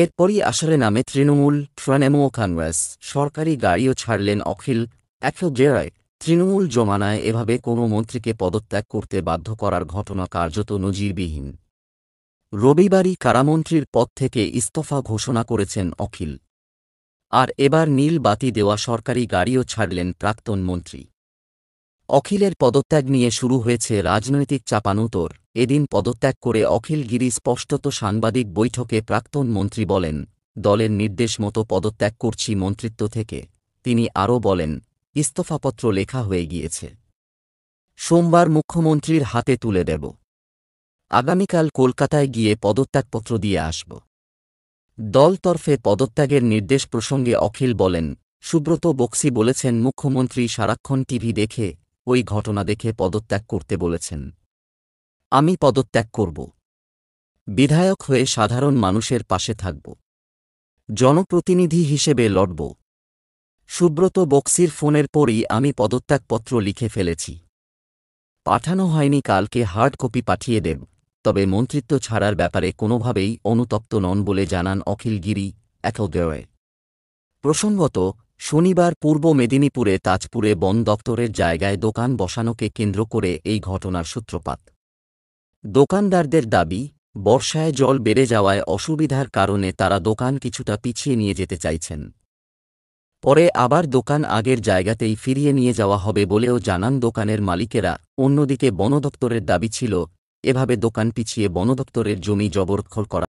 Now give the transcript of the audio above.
এরপরই আসরে নামে তৃণমূল ট্রানেমো কংগ্রেস সরকারি গাড়িও ছাড়লেন অখিল একশো জেরায় তৃণমূল জমানায় এভাবে কোনো মন্ত্রীকে পদত্যাগ করতে বাধ্য করার ঘটনা কার্যত নজিরবিহীন রবিবারই কারামন্ত্রীর পদ থেকে ইস্তফা ঘোষণা করেছেন অখিল আর এবার নীল বাতি দেওয়া সরকারি গাড়িও ছাড়লেন প্রাক্তন মন্ত্রী অখিলের পদত্যাগ নিয়ে শুরু হয়েছে রাজনৈতিক চাপানুতর এদিন পদত্যাগ করে অখিল গিরি স্পষ্টত সাংবাদিক বৈঠকে প্রাক্তন মন্ত্রী বলেন দলের নির্দেশ মতো পদত্যাগ করছি মন্ত্রিত্ব থেকে তিনি আরও বলেন ইস্তফাপত্র লেখা হয়ে গিয়েছে সোমবার মুখ্যমন্ত্রীর হাতে তুলে দেব আগামীকাল কলকাতায় গিয়ে পদত্যাগপত্র দিয়ে আসব দল তরফে পদত্যাগের নির্দেশ প্রসঙ্গে অখিল বলেন সুব্রত বক্সি বলেছেন মুখ্যমন্ত্রী সারাক্ষণ টিভি দেখে ওই ঘটনা দেখে পদত্যাগ করতে বলেছেন আমি পদত্যাগ করব বিধায়ক হয়ে সাধারণ মানুষের পাশে থাকব জনপ্রতিনিধি হিসেবে লড়ব সুব্রত বক্সির ফোনের পরই আমি পদত্যাগপত্র লিখে ফেলেছি পাঠানো হয়নি কালকে হার্ড কপি পাঠিয়ে দেব তবে মন্ত্রিত্ব ছাড়ার ব্যাপারে কোনোভাবেই অনুতপ্ত নন বলে জানান অখিল গিরি দেওয়ায় প্রসঙ্গত শনিবার পূর্ব মেদিনীপুরে তাজপুরে বন দপ্তরের জায়গায় দোকান বসানোকে কেন্দ্র করে এই ঘটনার সূত্রপাত দোকানদারদের দাবি বর্ষায় জল বেড়ে যাওয়ায় অসুবিধার কারণে তারা দোকান কিছুটা পিছিয়ে নিয়ে যেতে চাইছেন পরে আবার দোকান আগের জায়গাতেই ফিরিয়ে নিয়ে যাওয়া হবে বলেও জানান দোকানের মালিকেরা অন্যদিকে বনদপ্তরের দাবি ছিল এভাবে দোকান পিছিয়ে বনদপ্তরের জমি জবরখল করা